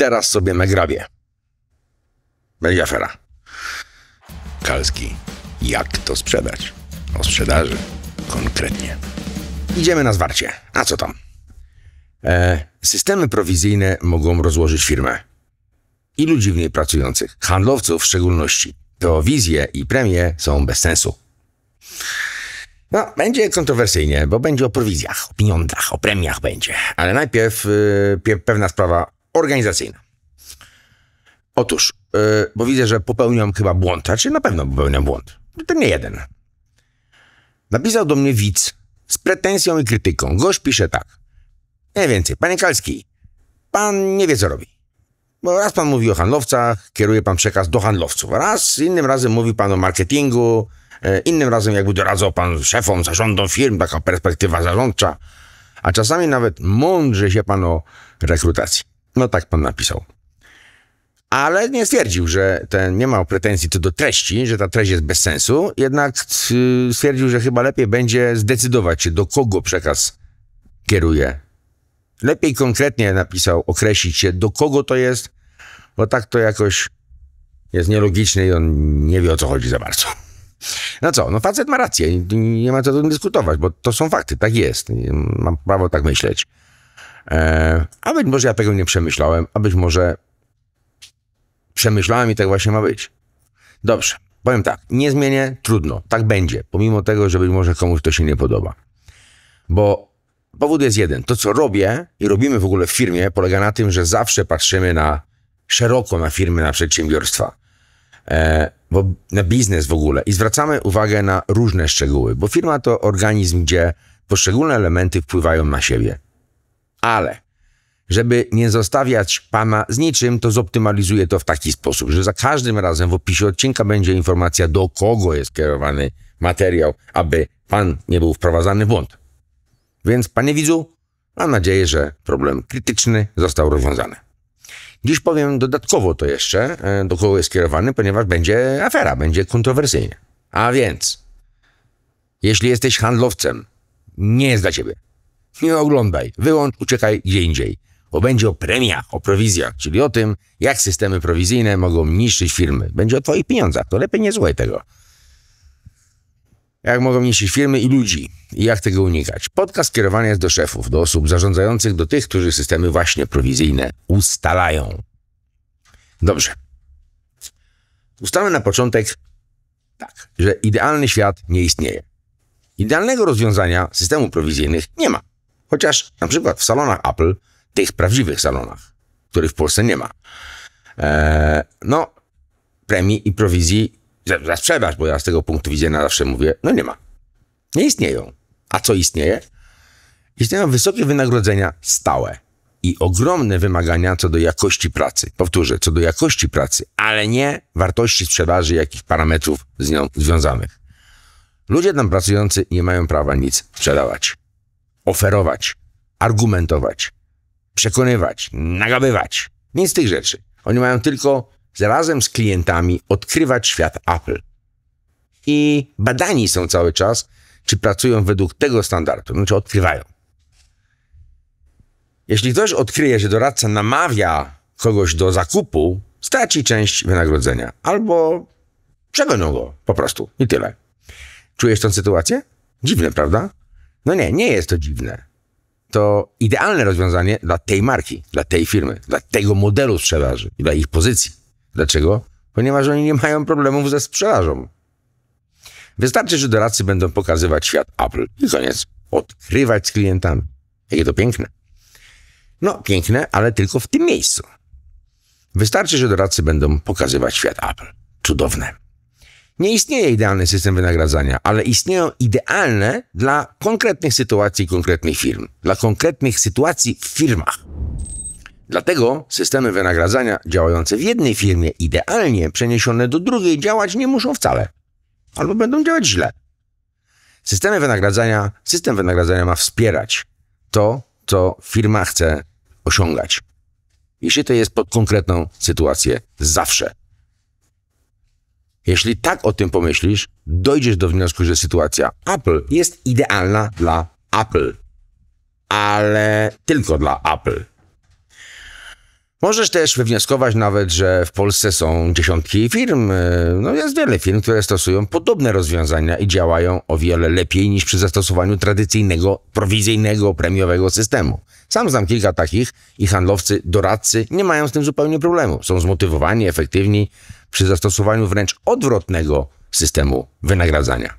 Teraz sobie megrabie. Będzie afera. Kalski. Jak to sprzedać? O sprzedaży. Konkretnie. Idziemy na zwarcie. A co tam? E, systemy prowizyjne mogą rozłożyć firmę. w niej pracujących, handlowców w szczególności. wizje i premie są bez sensu. No, będzie kontrowersyjnie, bo będzie o prowizjach, o pieniądzach, o premiach będzie. Ale najpierw y, pewna sprawa organizacyjna. Otóż, yy, bo widzę, że popełniam chyba błąd, czy znaczy na pewno popełniam błąd. To nie jeden. Napisał do mnie widz z pretensją i krytyką. Gość pisze tak. Nie więcej. Panie Kalski, pan nie wie, co robi. Bo raz pan mówi o handlowcach, kieruje pan przekaz do handlowców. Raz, innym razem mówi pan o marketingu, e, innym razem jakby doradzał pan szefom, zarządom firm, taka perspektywa zarządcza. A czasami nawet mądrze się pan o rekrutacji. No tak pan napisał. Ale nie stwierdził, że ten nie ma pretensji co do treści, że ta treść jest bez sensu, jednak y, stwierdził, że chyba lepiej będzie zdecydować się, do kogo przekaz kieruje. Lepiej konkretnie napisał, określić się, do kogo to jest, bo tak to jakoś jest nielogiczne i on nie wie o co chodzi za bardzo. No co, no facet ma rację, nie ma co o tym dyskutować, bo to są fakty, tak jest. Mam prawo tak myśleć. E, a być może ja tego nie przemyślałem, a być może przemyślałem i tak właśnie ma być. Dobrze, powiem tak, nie zmienię, trudno, tak będzie, pomimo tego, że być może komuś to się nie podoba. Bo powód jest jeden, to co robię i robimy w ogóle w firmie polega na tym, że zawsze patrzymy na szeroko na firmy, na przedsiębiorstwa, e, bo, na biznes w ogóle i zwracamy uwagę na różne szczegóły, bo firma to organizm, gdzie poszczególne elementy wpływają na siebie. Ale żeby nie zostawiać Pana z niczym, to zoptymalizuję to w taki sposób, że za każdym razem w opisie odcinka będzie informacja, do kogo jest kierowany materiał, aby Pan nie był wprowadzany w błąd. Więc, Panie widzu, mam nadzieję, że problem krytyczny został rozwiązany. Dziś powiem dodatkowo to jeszcze, e, do kogo jest kierowany, ponieważ będzie afera, będzie kontrowersyjnie. A więc, jeśli jesteś handlowcem, nie jest dla Ciebie nie oglądaj, wyłącz, uciekaj gdzie indziej. Bo będzie o premiach, o prowizjach, czyli o tym, jak systemy prowizyjne mogą niszczyć firmy. Będzie o twoich pieniądzach, to lepiej nie słuchaj tego. Jak mogą niszczyć firmy i ludzi i jak tego unikać. Podcast skierowany jest do szefów, do osób zarządzających, do tych, którzy systemy właśnie prowizyjne ustalają. Dobrze. Ustalmy na początek tak, że idealny świat nie istnieje. Idealnego rozwiązania systemu prowizyjnych nie ma. Chociaż na przykład w salonach Apple, tych prawdziwych salonach, których w Polsce nie ma, e, no premii i prowizji za, za sprzedaż, bo ja z tego punktu widzenia zawsze mówię, no nie ma. Nie istnieją. A co istnieje? Istnieją wysokie wynagrodzenia stałe i ogromne wymagania co do jakości pracy. Powtórzę, co do jakości pracy, ale nie wartości sprzedaży, jakichś parametrów z nią związanych. Ludzie tam pracujący nie mają prawa nic sprzedawać oferować, argumentować, przekonywać, nagabywać. Nic z tych rzeczy. Oni mają tylko razem z klientami odkrywać świat Apple. I badani są cały czas, czy pracują według tego standardu, znaczy odkrywają. Jeśli ktoś odkryje, że doradca namawia kogoś do zakupu, straci część wynagrodzenia albo przegonią go po prostu i tyle. Czujesz tę sytuację? Dziwne, prawda? No nie, nie jest to dziwne. To idealne rozwiązanie dla tej marki, dla tej firmy, dla tego modelu sprzedaży, dla ich pozycji. Dlaczego? Ponieważ oni nie mają problemów ze sprzedażą. Wystarczy, że doradcy będą pokazywać świat Apple i koniec. Odkrywać z klientami. Jakie to piękne. No, piękne, ale tylko w tym miejscu. Wystarczy, że doradcy będą pokazywać świat Apple. Cudowne. Nie istnieje idealny system wynagradzania, ale istnieją idealne dla konkretnych sytuacji konkretnych firm, dla konkretnych sytuacji w firmach. Dlatego systemy wynagradzania działające w jednej firmie idealnie przeniesione do drugiej działać nie muszą wcale, albo będą działać źle. Systemy wynagradzania, system wynagradzania ma wspierać to, co firma chce osiągać. Jeśli to jest pod konkretną sytuację, zawsze. Jeśli tak o tym pomyślisz, dojdziesz do wniosku, że sytuacja Apple jest idealna dla Apple. Ale tylko dla Apple. Możesz też wywnioskować nawet, że w Polsce są dziesiątki firm. No jest wiele firm, które stosują podobne rozwiązania i działają o wiele lepiej niż przy zastosowaniu tradycyjnego, prowizyjnego, premiowego systemu. Sam znam kilka takich i handlowcy, doradcy nie mają z tym zupełnie problemu. Są zmotywowani, efektywni przy zastosowaniu wręcz odwrotnego systemu wynagradzania.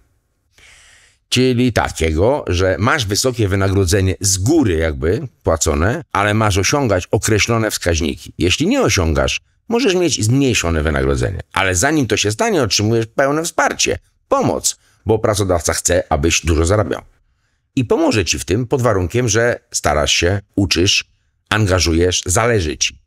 Czyli takiego, że masz wysokie wynagrodzenie z góry, jakby płacone, ale masz osiągać określone wskaźniki. Jeśli nie osiągasz, możesz mieć zmniejszone wynagrodzenie, ale zanim to się stanie, otrzymujesz pełne wsparcie, pomoc, bo pracodawca chce, abyś dużo zarabiał i pomoże ci w tym pod warunkiem, że starasz się, uczysz, angażujesz, zależy ci.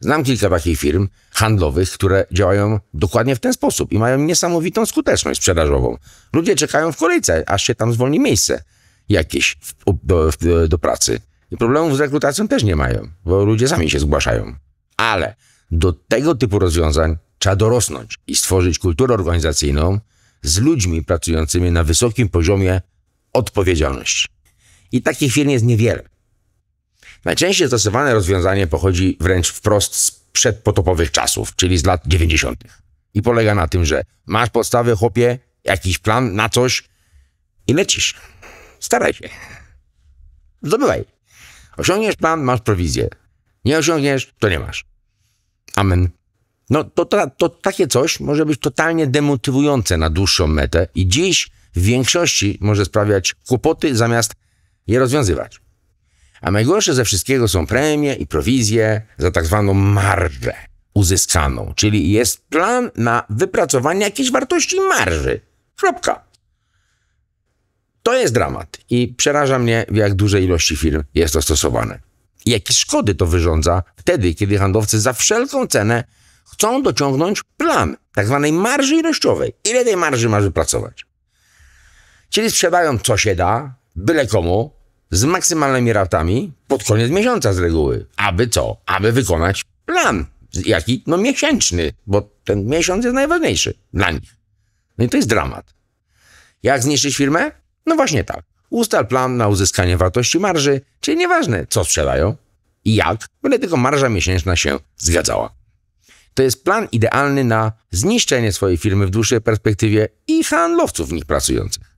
Znam kilka takich firm handlowych, które działają dokładnie w ten sposób i mają niesamowitą skuteczność sprzedażową. Ludzie czekają w kolejce, aż się tam zwolni miejsce jakieś do, do pracy. I problemów z rekrutacją też nie mają, bo ludzie sami się zgłaszają. Ale do tego typu rozwiązań trzeba dorosnąć i stworzyć kulturę organizacyjną z ludźmi pracującymi na wysokim poziomie odpowiedzialność I takich firm jest niewiele. Najczęściej stosowane rozwiązanie pochodzi wręcz wprost z przedpotopowych czasów, czyli z lat 90. I polega na tym, że masz podstawy, chłopie, jakiś plan na coś i lecisz. Staraj się. Zdobywaj. Osiągniesz plan, masz prowizję. Nie osiągniesz, to nie masz. Amen. No to, to, to takie coś może być totalnie demotywujące na dłuższą metę i dziś w większości może sprawiać kłopoty zamiast je rozwiązywać. A najgorsze ze wszystkiego są premie i prowizje za tak zwaną marżę uzyskaną, czyli jest plan na wypracowanie jakiejś wartości marży. Kropka. To jest dramat i przeraża mnie, w jak dużej ilości firm jest to stosowane. I jakie szkody to wyrządza wtedy, kiedy handlowcy za wszelką cenę chcą dociągnąć plan tak zwanej marży ilościowej. Ile tej marży masz wypracować? Czyli sprzedają co się da, byle komu, z maksymalnymi ratami pod koniec miesiąca z reguły. Aby co? Aby wykonać plan. Jaki? No miesięczny, bo ten miesiąc jest najważniejszy dla nich. No i to jest dramat. Jak zniszczyć firmę? No właśnie tak. Ustal plan na uzyskanie wartości marży, czyli nieważne co sprzedają i jak, byle tylko marża miesięczna się zgadzała. To jest plan idealny na zniszczenie swojej firmy w dłuższej perspektywie i handlowców w nich pracujących.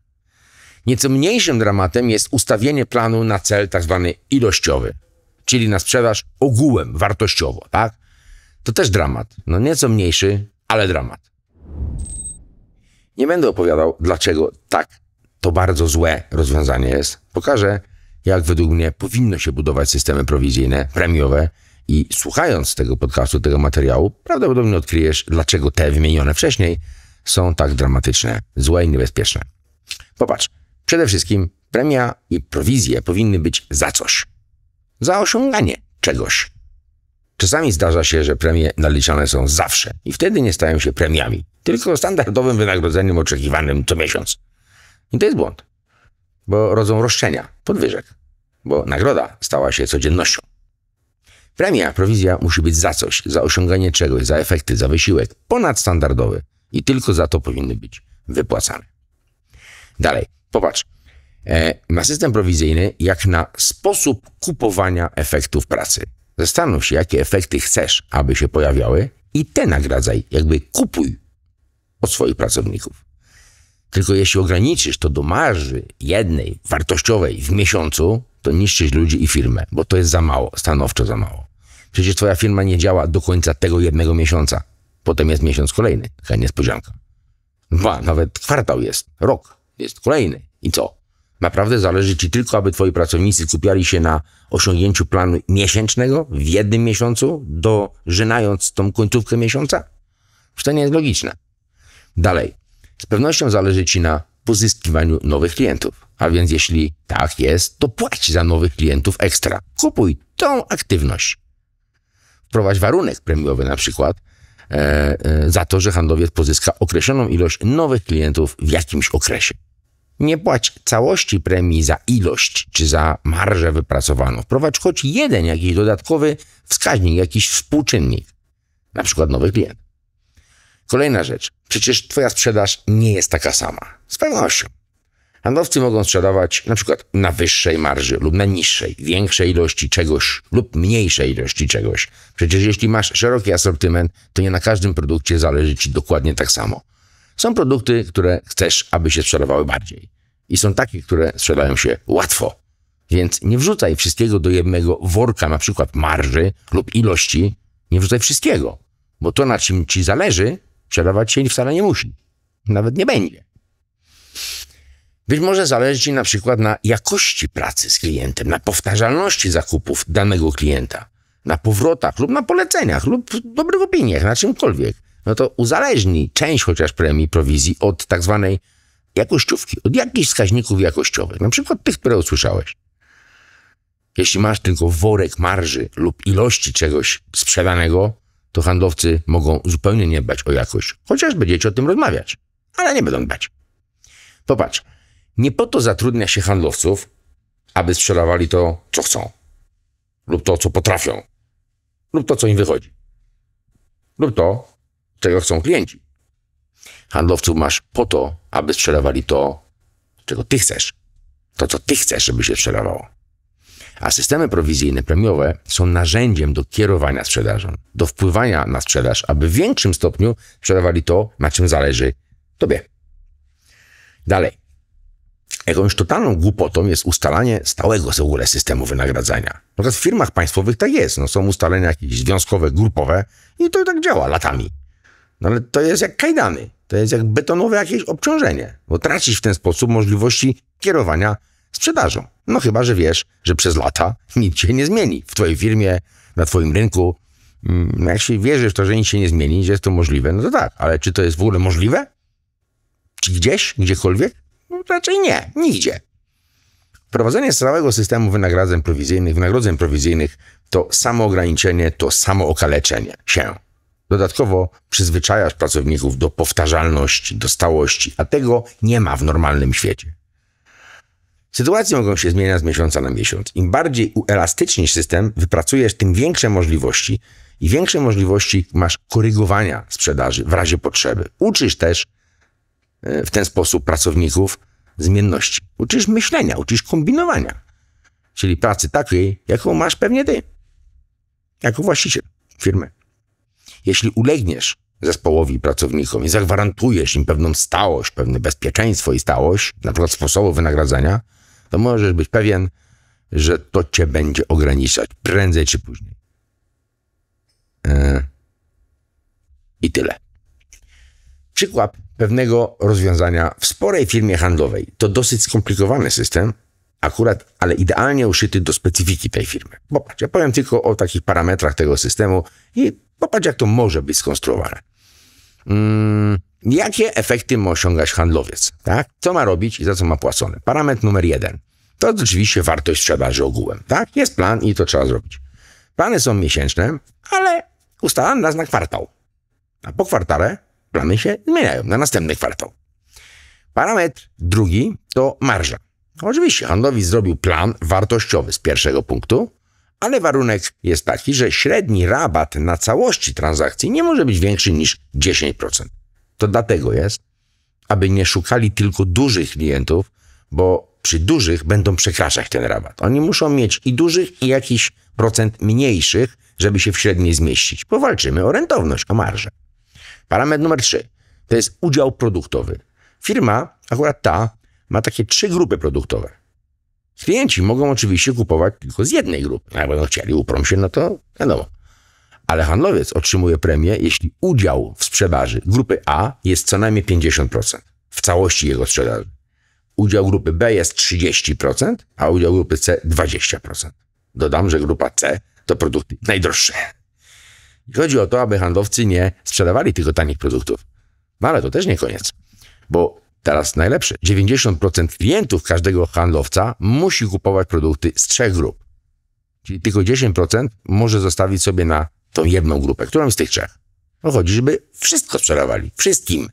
Nieco mniejszym dramatem jest ustawienie planu na cel tzw. Tak ilościowy, czyli na sprzedaż ogółem, wartościowo, tak? To też dramat. No nieco mniejszy, ale dramat. Nie będę opowiadał, dlaczego tak to bardzo złe rozwiązanie jest. Pokażę, jak według mnie powinno się budować systemy prowizyjne, premiowe i słuchając tego podcastu, tego materiału, prawdopodobnie odkryjesz, dlaczego te wymienione wcześniej są tak dramatyczne, złe i niebezpieczne. Popatrz, Przede wszystkim premia i prowizje powinny być za coś. Za osiąganie czegoś. Czasami zdarza się, że premie naliczane są zawsze i wtedy nie stają się premiami, tylko standardowym wynagrodzeniem oczekiwanym co miesiąc. I to jest błąd, bo rodzą roszczenia, podwyżek, bo nagroda stała się codziennością. Premia, prowizja musi być za coś, za osiąganie czegoś, za efekty, za wysiłek ponadstandardowy i tylko za to powinny być wypłacane. Dalej, popatrz. Na e, system prowizyjny, jak na sposób kupowania efektów pracy. Zastanów się, jakie efekty chcesz, aby się pojawiały, i te nagradzaj, jakby kupuj od swoich pracowników. Tylko jeśli ograniczysz to do marży jednej, wartościowej w miesiącu, to niszczysz ludzi i firmę, bo to jest za mało, stanowczo za mało. Przecież twoja firma nie działa do końca tego jednego miesiąca. Potem jest miesiąc kolejny, taka niespodzianka. Dwa, nawet kwartał jest, rok jest kolejny. I co? Naprawdę zależy Ci tylko, aby Twoi pracownicy skupiali się na osiągnięciu planu miesięcznego w jednym miesiącu, dożynając tą końcówkę miesiąca? Czy to nie jest logiczne. Dalej. Z pewnością zależy Ci na pozyskiwaniu nowych klientów. A więc jeśli tak jest, to płać za nowych klientów ekstra. Kupuj tą aktywność. Wprowadź warunek premiowy na przykład e, e, za to, że handlowiec pozyska określoną ilość nowych klientów w jakimś okresie. Nie płać całości premii za ilość czy za marżę wypracowaną. Wprowadź choć jeden jakiś dodatkowy wskaźnik, jakiś współczynnik, na przykład nowy klient. Kolejna rzecz. Przecież Twoja sprzedaż nie jest taka sama. Z pewnością. Handlowcy mogą sprzedawać na przykład na wyższej marży lub na niższej, większej ilości czegoś lub mniejszej ilości czegoś. Przecież jeśli masz szeroki asortyment, to nie na każdym produkcie zależy Ci dokładnie tak samo. Są produkty, które chcesz, aby się sprzedawały bardziej. I są takie, które sprzedają się łatwo. Więc nie wrzucaj wszystkiego do jednego worka, na przykład marży lub ilości. Nie wrzucaj wszystkiego, bo to, na czym ci zależy, sprzedawać się wcale nie musi. Nawet nie będzie. Być może zależy ci na przykład na jakości pracy z klientem, na powtarzalności zakupów danego klienta, na powrotach lub na poleceniach lub dobrych opiniach, na czymkolwiek no to uzależni część chociaż premii, prowizji od tak zwanej jakościówki, od jakichś wskaźników jakościowych, na przykład tych, które usłyszałeś. Jeśli masz tylko worek marży lub ilości czegoś sprzedanego, to handlowcy mogą zupełnie nie dbać o jakość, chociaż będziecie o tym rozmawiać, ale nie będą dbać. Popatrz, nie po to zatrudnia się handlowców, aby sprzedawali to, co chcą, lub to, co potrafią, lub to, co im wychodzi, lub to, czego chcą klienci. Handlowców masz po to, aby sprzedawali to, czego ty chcesz. To, co ty chcesz, żeby się sprzedawało. A systemy prowizyjne, premiowe są narzędziem do kierowania sprzedażą, do wpływania na sprzedaż, aby w większym stopniu sprzedawali to, na czym zależy tobie. Dalej. Jakąś totalną głupotą jest ustalanie stałego w ogóle systemu wynagradzania. przykład w firmach państwowych tak jest. No, są ustalenia jakieś związkowe, grupowe i to tak działa latami. No ale to jest jak kajdany, to jest jak betonowe jakieś obciążenie, bo tracisz w ten sposób możliwości kierowania sprzedażą. No chyba, że wiesz, że przez lata nic się nie zmieni w twojej firmie, na twoim rynku. Mm, jak się wierzysz w to, że nic się nie zmieni, że jest to możliwe, no to tak, ale czy to jest w ogóle możliwe? Czy gdzieś, gdziekolwiek? No raczej nie, nigdzie. Wprowadzenie całego systemu wynagrodzeń prowizyjnych, wynagrodzeń prowizyjnych to samo ograniczenie, to samo okaleczenie się. Dodatkowo przyzwyczajasz pracowników do powtarzalności, do stałości, a tego nie ma w normalnym świecie. Sytuacje mogą się zmieniać z miesiąca na miesiąc. Im bardziej uelastycznisz system, wypracujesz, tym większe możliwości i większe możliwości masz korygowania sprzedaży w razie potrzeby. Uczysz też e, w ten sposób pracowników zmienności. Uczysz myślenia, uczysz kombinowania, czyli pracy takiej, jaką masz pewnie ty, jako właściciel firmy. Jeśli ulegniesz zespołowi pracownikom i zagwarantujesz im pewną stałość, pewne bezpieczeństwo i stałość, na przykład sposobu wynagradzania, to możesz być pewien, że to cię będzie ograniczać prędzej czy później. E, I tyle. Przykład pewnego rozwiązania w sporej firmie handlowej. To dosyć skomplikowany system, akurat, ale idealnie uszyty do specyfiki tej firmy. Popatrz, ja powiem tylko o takich parametrach tego systemu i Popatrz, jak to może być skonstruowane. Mm, jakie efekty ma osiągać handlowiec? Tak? Co ma robić i za co ma płacone? Parametr numer jeden. To oczywiście wartość sprzedaży ogółem. Tak? Jest plan i to trzeba zrobić. Plany są miesięczne, ale ustalam nas na kwartał. A po kwartale plany się zmieniają na następny kwartał. Parametr drugi to marża. Oczywiście handlowiec zrobił plan wartościowy z pierwszego punktu, ale warunek jest taki, że średni rabat na całości transakcji nie może być większy niż 10%. To dlatego jest, aby nie szukali tylko dużych klientów, bo przy dużych będą przekraczać ten rabat. Oni muszą mieć i dużych, i jakiś procent mniejszych, żeby się w średniej zmieścić. Powalczymy o rentowność, o marżę. Parametr numer 3 to jest udział produktowy. Firma, akurat ta, ma takie trzy grupy produktowe. Klienci mogą oczywiście kupować tylko z jednej grupy. Jak będą chcieli, uprą się, no to wiadomo. Ale handlowiec otrzymuje premię, jeśli udział w sprzedaży grupy A jest co najmniej 50% w całości jego sprzedaży. Udział grupy B jest 30%, a udział grupy C 20%. Dodam, że grupa C to produkty najdroższe. I chodzi o to, aby handlowcy nie sprzedawali tylko tanich produktów. No ale to też nie koniec, bo Teraz najlepsze. 90% klientów każdego handlowca musi kupować produkty z trzech grup. Czyli tylko 10% może zostawić sobie na tą jedną grupę, którą z tych trzech. No chodzi, żeby wszystko sprzedawali. Wszystkim.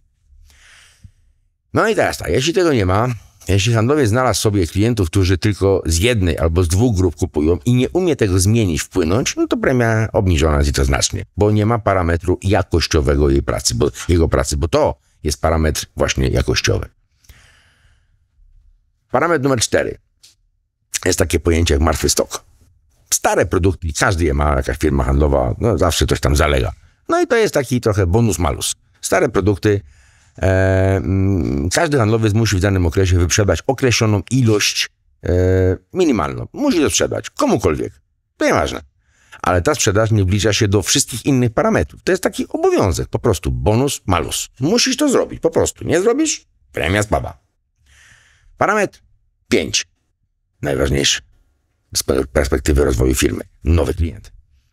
No i teraz tak, jeśli tego nie ma, jeśli handlowiec znalazł sobie klientów, którzy tylko z jednej albo z dwóch grup kupują i nie umie tego zmienić, wpłynąć, no to premia obniżona jest i to znacznie, bo nie ma parametru jakościowego jej pracy, bo, jego pracy, bo to jest parametr właśnie jakościowy. Parametr numer cztery. Jest takie pojęcie jak martwy stok. Stare produkty, każdy je ma, jakaś firma handlowa, no zawsze coś tam zalega. No i to jest taki trochę bonus-malus. Stare produkty, e, mm, każdy handlowiec musi w danym okresie wyprzedać określoną ilość e, minimalną. Musi to sprzedać komukolwiek. To nieważne ale ta sprzedaż nie wlicza się do wszystkich innych parametrów. To jest taki obowiązek, po prostu bonus, malus. Musisz to zrobić, po prostu. Nie zrobisz? Premia spada. Parametr 5. Najważniejszy z perspektywy rozwoju firmy. Nowy klient.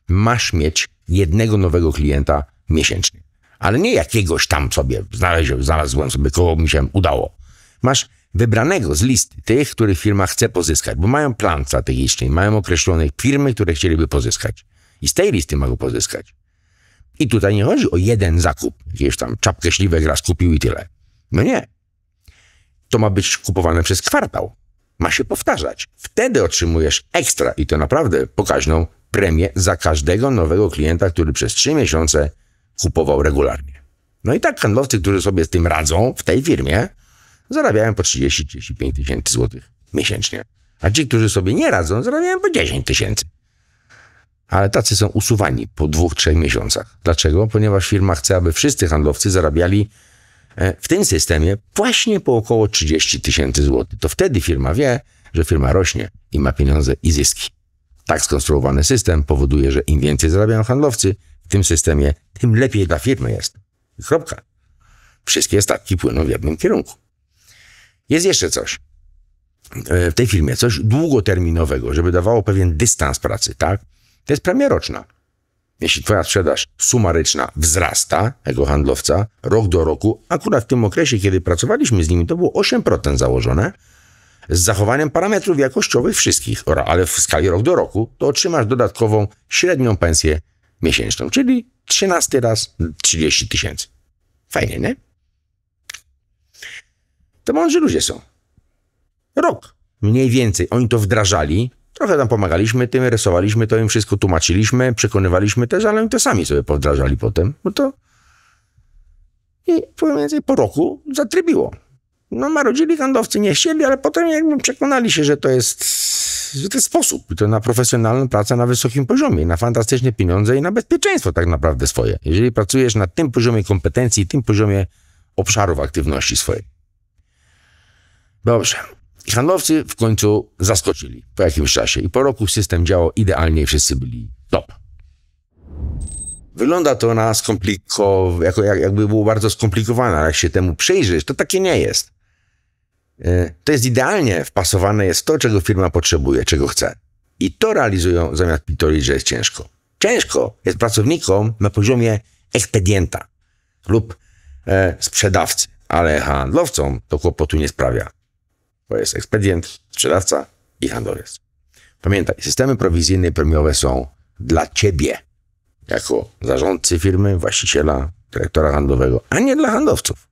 Masz mieć jednego nowego klienta miesięcznie. Ale nie jakiegoś tam sobie znalazłem, znalazłem sobie, kogo mi się udało. Masz wybranego z listy tych, których firma chce pozyskać, bo mają plan strategiczny, mają określone firmy, które chcieliby pozyskać. I z tej listy mogą pozyskać. I tutaj nie chodzi o jeden zakup, jakieś tam czapkę śliwek raz kupił i tyle. No nie. To ma być kupowane przez kwartał. Ma się powtarzać. Wtedy otrzymujesz ekstra i to naprawdę pokaźną premię za każdego nowego klienta, który przez trzy miesiące kupował regularnie. No i tak handlowcy, którzy sobie z tym radzą w tej firmie, zarabiają po 30-35 tysięcy złotych miesięcznie. A ci, którzy sobie nie radzą, zarabiają po 10 tysięcy. Ale tacy są usuwani po dwóch, trzech miesiącach. Dlaczego? Ponieważ firma chce, aby wszyscy handlowcy zarabiali e, w tym systemie właśnie po około 30 tysięcy złotych. To wtedy firma wie, że firma rośnie i ma pieniądze i zyski. Tak skonstruowany system powoduje, że im więcej zarabiają handlowcy w tym systemie, tym lepiej dla firmy jest. Kropka. Wszystkie statki płyną w jednym kierunku. Jest jeszcze coś e, w tej firmie, coś długoterminowego, żeby dawało pewien dystans pracy, tak? To jest premia roczna. Jeśli twoja sprzedaż sumaryczna wzrasta jako handlowca rok do roku, akurat w tym okresie, kiedy pracowaliśmy z nimi, to było 8% założone, z zachowaniem parametrów jakościowych wszystkich, ale w skali rok do roku, to otrzymasz dodatkową średnią pensję miesięczną, czyli 13 raz 30 tysięcy. Fajnie, nie? to mądrzy ludzie są. Rok. Mniej więcej. Oni to wdrażali. Trochę tam pomagaliśmy tym, rysowaliśmy to im wszystko, tłumaczyliśmy, przekonywaliśmy też, ale oni to sami sobie powdrażali potem. No to i mniej więcej po roku zatrybiło. No marodzili handlowcy, nie chcieli, ale potem jakby przekonali się, że to jest, że to jest sposób. I to na profesjonalną pracę na wysokim poziomie, na fantastyczne pieniądze i na bezpieczeństwo tak naprawdę swoje. Jeżeli pracujesz na tym poziomie kompetencji, tym poziomie obszarów aktywności swojej. Dobrze. Handlowcy w końcu zaskoczyli po jakimś czasie i po roku system działał idealnie i wszyscy byli top. Wygląda to na skomplikowane, jako jak, jakby było bardzo skomplikowane, ale jak się temu przyjrzysz, to takie nie jest. E, to jest idealnie wpasowane jest to, czego firma potrzebuje, czego chce. I to realizują zamiast pitolić, że jest ciężko. Ciężko jest pracownikom na poziomie ekspedienta lub e, sprzedawcy, ale handlowcom to kłopotu nie sprawia. To jest ekspedient, sprzedawca i handlowiec. Pamiętaj, systemy prowizyjne i premiowe są dla ciebie, jako zarządcy firmy, właściciela, dyrektora handlowego, a nie dla handlowców.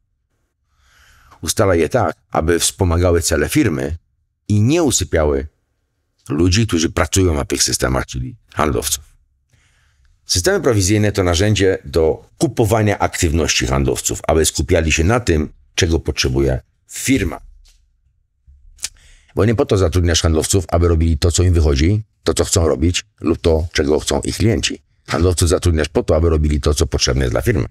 Ustala je tak, aby wspomagały cele firmy i nie usypiały ludzi, którzy pracują na tych systemach, czyli handlowców. Systemy prowizyjne to narzędzie do kupowania aktywności handlowców, aby skupiali się na tym, czego potrzebuje firma. Bo nie po to zatrudniasz handlowców, aby robili to, co im wychodzi, to, co chcą robić lub to, czego chcą ich klienci. Handlowców zatrudniasz po to, aby robili to, co potrzebne jest dla firmy.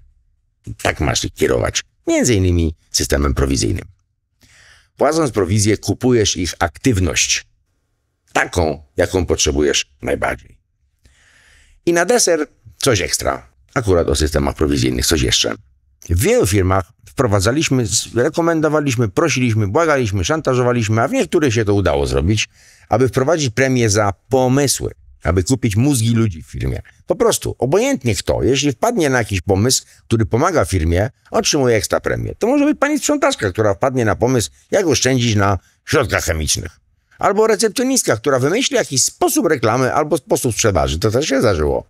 I tak masz ich kierować, między innymi systemem prowizyjnym. Płacąc prowizję, kupujesz ich aktywność, taką, jaką potrzebujesz najbardziej. I na deser coś ekstra. Akurat o systemach prowizyjnych coś jeszcze. W wielu firmach wprowadzaliśmy, rekomendowaliśmy, prosiliśmy, błagaliśmy, szantażowaliśmy, a w niektórych się to udało zrobić, aby wprowadzić premię za pomysły, aby kupić mózgi ludzi w firmie. Po prostu, obojętnie kto, jeśli wpadnie na jakiś pomysł, który pomaga firmie, otrzymuje ekstra premię. To może być pani sprzątaczka, która wpadnie na pomysł, jak oszczędzić na środkach chemicznych. Albo recepcjonistka, która wymyśli jakiś sposób reklamy albo sposób sprzedaży. To też się zdarzyło.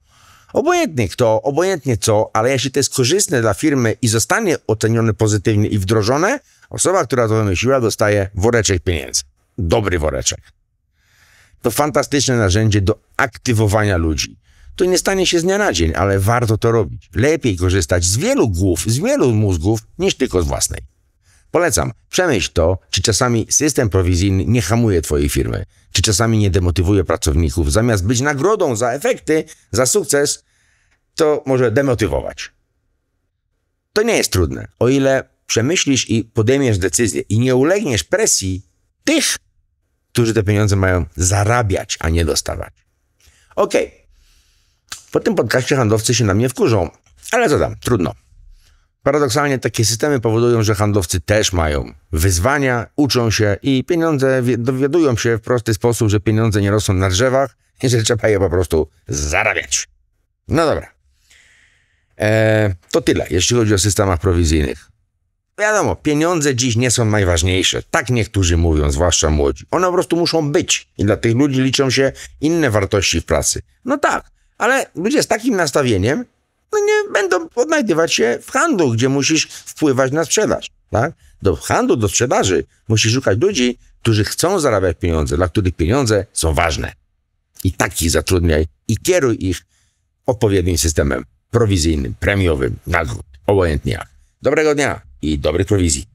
Obojętnie kto, obojętnie co, ale jeśli to jest korzystne dla firmy i zostanie ocenione pozytywnie i wdrożone, osoba, która to wymyśliła, dostaje woreczek pieniędzy. Dobry woreczek. To fantastyczne narzędzie do aktywowania ludzi. To nie stanie się z dnia na dzień, ale warto to robić. Lepiej korzystać z wielu głów, z wielu mózgów, niż tylko z własnej. Polecam, przemyśl to, czy czasami system prowizyjny nie hamuje Twojej firmy, czy czasami nie demotywuje pracowników, zamiast być nagrodą za efekty, za sukces, to może demotywować. To nie jest trudne, o ile przemyślisz i podejmiesz decyzję i nie ulegniesz presji tych, którzy te pieniądze mają zarabiać, a nie dostawać. Ok, po tym podcaście handlowcy się na mnie wkurzą, ale zadam. trudno. Paradoksalnie takie systemy powodują, że handlowcy też mają wyzwania, uczą się i pieniądze dowiadują się w prosty sposób, że pieniądze nie rosną na drzewach i że trzeba je po prostu zarabiać. No dobra. Eee, to tyle, jeśli chodzi o systemach prowizyjnych. Wiadomo, pieniądze dziś nie są najważniejsze. Tak niektórzy mówią, zwłaszcza młodzi. One po prostu muszą być i dla tych ludzi liczą się inne wartości w pracy. No tak, ale ludzie z takim nastawieniem no nie będą odnajdywać się w handlu, gdzie musisz wpływać na sprzedaż. Tak? Do handlu, do sprzedaży musisz szukać ludzi, którzy chcą zarabiać pieniądze, dla których pieniądze są ważne. I takich zatrudniaj i kieruj ich odpowiednim systemem prowizyjnym, premiowym, nagród, obojętnie jak. Dobrego dnia i dobrych prowizji.